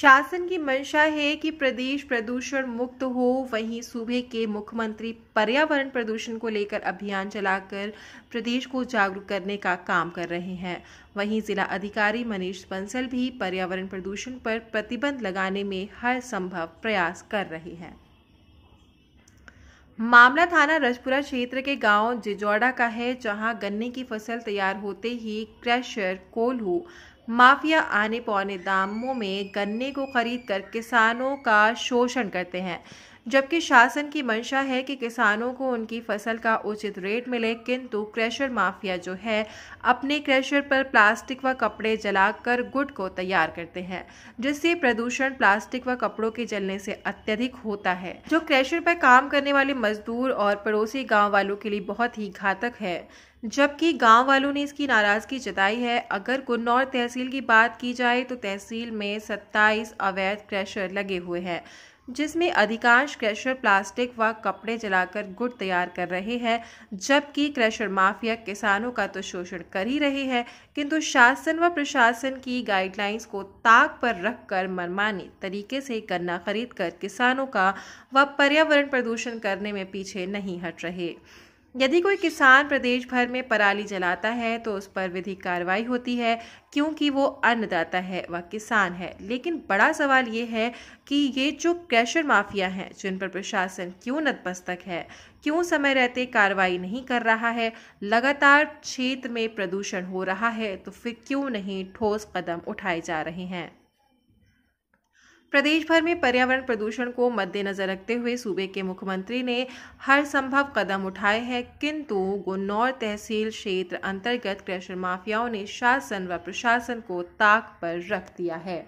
शासन की मंशा है कि प्रदेश प्रदूषण मुक्त हो वहीं सूबे के मुख्यमंत्री पर्यावरण प्रदूषण को लेकर अभियान चलाकर प्रदेश को जागरूक करने का काम कर रहे हैं वहीं जिला अधिकारी मनीष बंसल भी पर्यावरण प्रदूषण पर प्रतिबंध लगाने में हर संभव प्रयास कर रहे हैं मामला थाना रजपुरा क्षेत्र के गांव जिजौड़ा का है जहां गन्ने की फसल तैयार होते ही क्रेशर कोल्हू माफिया आने पौने दामों में गन्ने को खरीद कर किसानों का शोषण करते हैं जबकि शासन की मंशा है कि किसानों को उनकी फसल का उचित रेट मिले किंतु क्रेशर माफिया जो है अपने क्रेशर पर प्लास्टिक व कपड़े जलाकर गुट को तैयार करते हैं जिससे प्रदूषण प्लास्टिक व कपड़ों के जलने से अत्यधिक होता है जो क्रेशर पर काम करने वाले मजदूर और पड़ोसी गाँव वालों के लिए बहुत ही घातक है जबकि गांव वालों ने इसकी नाराज़गी जताई है अगर गुन्नौर तहसील की बात की जाए तो तहसील में 27 अवैध क्रेशर लगे हुए हैं जिसमें अधिकांश क्रेशर प्लास्टिक व कपड़े जलाकर गुड़ तैयार कर रहे हैं जबकि क्रेशर माफिया किसानों का तो शोषण कर ही रहे हैं किंतु शासन व प्रशासन की गाइडलाइंस को ताक पर रखकर मनमानी तरीके से गन्ना खरीद कर किसानों का व पर्यावरण प्रदूषण करने में पीछे नहीं हट रहे यदि कोई किसान प्रदेश भर में पराली जलाता है तो उस पर विधिक कार्रवाई होती है क्योंकि वो अन्नदाता है वह किसान है लेकिन बड़ा सवाल ये है कि ये जो क्रेशर माफिया हैं जिन पर प्रशासन क्यों नतमस्तक है क्यों समय रहते कार्रवाई नहीं कर रहा है लगातार क्षेत्र में प्रदूषण हो रहा है तो फिर क्यों नहीं ठोस कदम उठाए जा रहे हैं प्रदेश भर में पर्यावरण प्रदूषण को मद्देनजर रखते हुए सूबे के मुख्यमंत्री ने हर संभव कदम उठाए हैं किंतु गुन्नौर तहसील क्षेत्र अंतर्गत क्रशर माफियाओं ने शासन व प्रशासन को ताक पर रख दिया है